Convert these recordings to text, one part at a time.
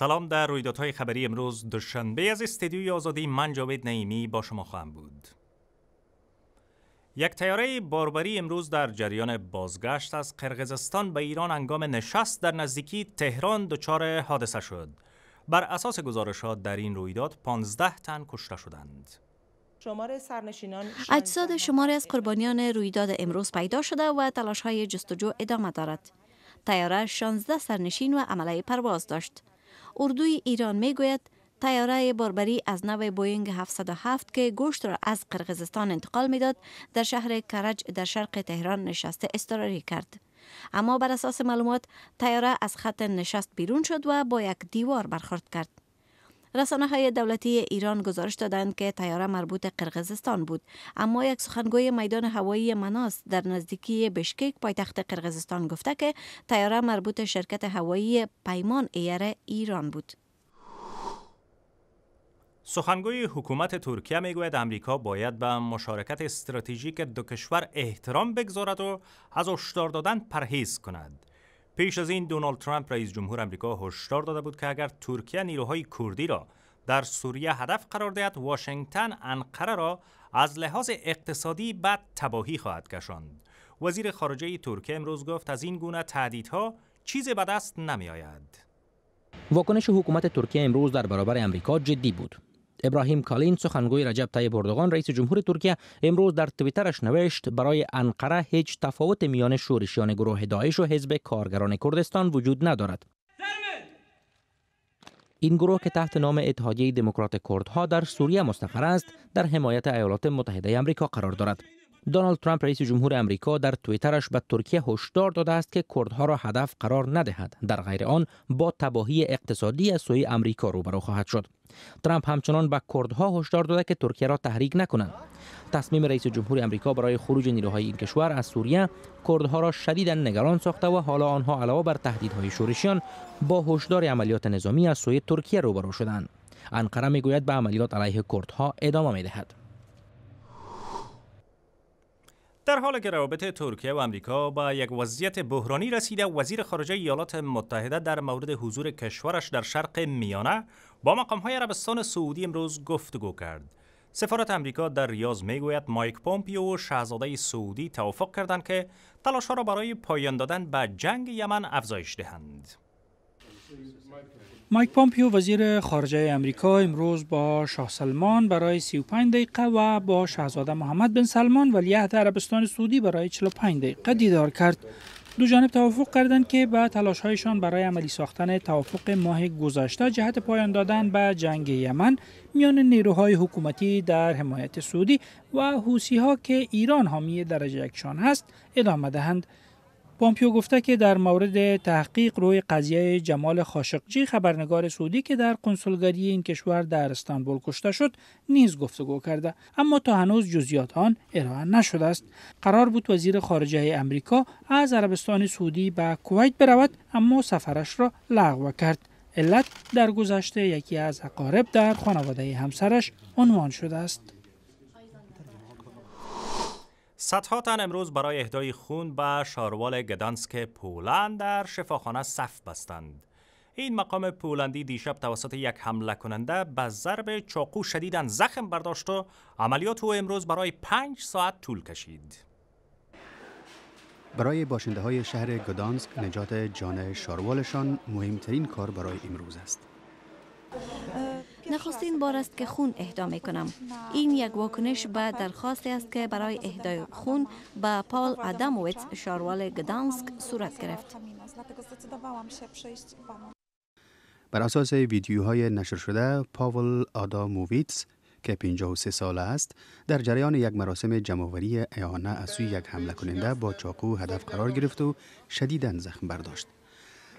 سلام در رویدادهای خبری امروز دوشنبه از استدیوی آزادی من جاوید نعیمی با شما خواهم بود. یک تیاره باربری امروز در جریان بازگشت از قرغزستان به ایران انگام نشست در نزدیکی تهران دچار حادثه شد. بر اساس گزارش در این رویداد 15 تن کشته شدند. اجساد شماره از قربانیان رویداد امروز پیدا شده و تلاش های جستجو ادامه دارد. تیاره 16 سرنشین و عملی پرواز داشت. اردوی ایران میگوید تیاره باربری از نو بوینگ 707 که گوشت را از قرغزستان انتقال میداد در شهر کرج در شرق تهران نشسته استراری کرد اما بر اساس معلومات تیاره از خط نشست بیرون شد و با یک دیوار برخورد کرد رسانه های دولتی ایران گزارش دادند که تیاره مربوط قرغزستان بود اما یک سخنگوی میدان هوایی مناس در نزدیکی بشکیک پایتخت قرغزستان گفته که تیاره مربوط شرکت هوایی پیمان ایر ایران بود سخنگوی حکومت ترکیه میگوید امریکا باید به مشارکت استراتژیک دو کشور احترام بگذارد و از هشدار دادن پرهیز کند پیش از این دونالد ترامپ رئیس جمهور آمریکا هشدار داده بود که اگر ترکیه نیروهای کردی را در سوریه هدف قرار دهد واشنگتن انقره را از لحاظ اقتصادی بد تباهی خواهد کشاند وزیر خارجه ترکیه امروز گفت از این گونه تهدیدها چیز به دست نمی آید. واکنش حکومت ترکیه امروز در برابر امریکا جدی بود ابراهیم کالین سخنگوی رجب طیب اردوغان رئیس جمهور ترکیه امروز در توییترش نوشت برای انقره هیچ تفاوت میان شورشیان گروه داعش و حزب کارگران کردستان وجود ندارد این گروه که تحت نام اتحادیه دموکرات کردها در سوریه مستقر است در حمایت ایالات متحده آمریکا قرار دارد دونالد ترامپ رئیس جمهور امریکا در توییترش به ترکیه هشدار داده است که کردها را هدف قرار ندهد در غیر آن با تباهی اقتصادی از سوی امریکا روبرو خواهد شد ترامپ همچنان به کردها هشدار داده که ترکیه را تحریک نکنند تصمیم رئیس جمهور امریکا برای خروج نیروهای این کشور از سوریه کردها را شدیدا نگران ساخته و حالا آنها علاوه بر تهدیدهای شورشیان با هشدار عملیات نظامی از سوی ترکیه روبرو شدند انقره میگوید به عملیات علیه کردها ادامه میدهد در حالی که روابط ترکیه و آمریکا با یک وضعیت بحرانی رسیده وزیر خارجه ایالات متحده در مورد حضور کشورش در شرق میانه با مقام های عربستان سعودی امروز گفتگو کرد سفارت امریکا در ریاض میگوید مایک پومپیو و شاهزاده سعودی توافق کردند که تلاشها را برای پایان دادن به جنگ یمن افزایش دهند مایک پامپیو وزیر خارجه امریکا امروز با شاه سلمان برای 35 دقیقه و با شهزاده محمد بن سلمان ولیعهد عربستان سعودی برای 45 دقیقه دیدار کرد دو جانب توافق کردند که به هایشان برای عملی ساختن توافق ماه گذشته جهت پایان دادن به جنگ یمن میان نیروهای حکومتی در حمایت سعودی و حوسی ها که ایران حامی درجه یکشان هست ادامه دهند. پامپیو گفته که در مورد تحقیق روی قضیه جمال خاشقجی خبرنگار سعودی که در کنسولگری این کشور در استانبول کشته شد نیز گفتگو کرده اما تا هنوز جزئیات آن ارائه نشده است قرار بود وزیر خارجه امریکا از عربستان سعودی به کویت برود اما سفرش را لغو کرد علت در گذشته یکی از اقارب در خانواده همسرش عنوان شده است صدها تن امروز برای اهدای خون به شاروال گدانسک پولند در شفاخانه صف بستند. این مقام پولندی دیشب توسط یک حمله کننده به ضرب چاقو شدیدن زخم برداشت و عملیات او امروز برای پنج ساعت طول کشید. برای باشنده های شهر گدانسک نجات جان شاروالشان مهمترین کار برای امروز است. نخستین بار است که خون اهدا می کنم این یک واکنش به درخواستی است که برای اهدای خون به پال ادامویتس شاروال گدانسک صورت گرفت بر اساس ویدیوهای نشر شده پاول آداموویتس که 53 ساله است در جریان یک مراسم جمعوری ایانه از سوی یک حمله کننده با چاقو هدف قرار گرفت و شدیدن زخم برداشت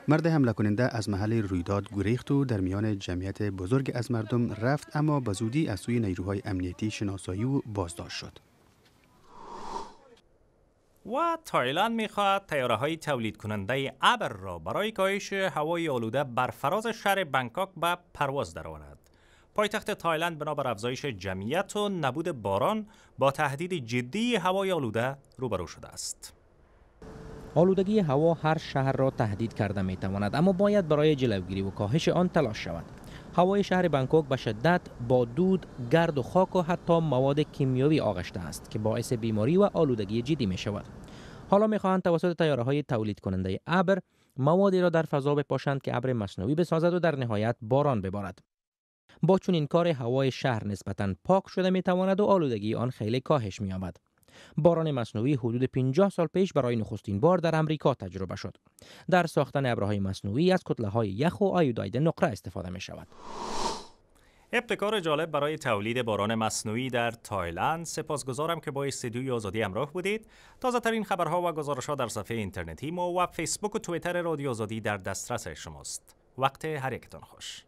مرد حمله کننده از محل رویداد گریخت و در میان جمعیت بزرگ از مردم رفت اما به زودی از سوی نیروهای امنیتی شناسایی و بازداشت شد و تایلند میخواهد تیاره های تولید کننده ابر را برای کاهش هوای آلوده بر فراز شهر بنکاک به پرواز درآورد پایتخت تایلند بنابر افزایش جمعیت و نبود باران با تهدید جدی هوای آلوده روبرو شده است آلودگی هوا هر شهر را تهدید کرده می تواند اما باید برای جلوگیری و کاهش آن تلاش شود هوای شهر بنکوک به شدت با دود، گرد و خاک و حتی مواد کیمیایی آغشته است که باعث بیماری و آلودگی جدی می شود حالا می خواهند توسط تیاره های تولید کننده ابر موادی را در فضا بپاشند که ابر مصنوعی بسازد و در نهایت باران ببارد با چنین کار هوای شهر نسبتا پاک شده می تواند و آلودگی آن خیلی کاهش می باران مصنوعی حدود 50 سال پیش برای نخستین بار در امریکا تجربه شد. در ساختن ابرهای مصنوعی از کتله های یخ و آیوداید نقره استفاده می شود. ابتکار جالب برای تولید باران مصنوعی در تایلند سپاسگزارم که با استدیوی آزادی همراه بودید تازه ترین خبرها و گزارش ها در صفحه اینترنتی ما و فیسبوک و توییتر رادیو آزادی در دسترس شماست وقت یکتان خوش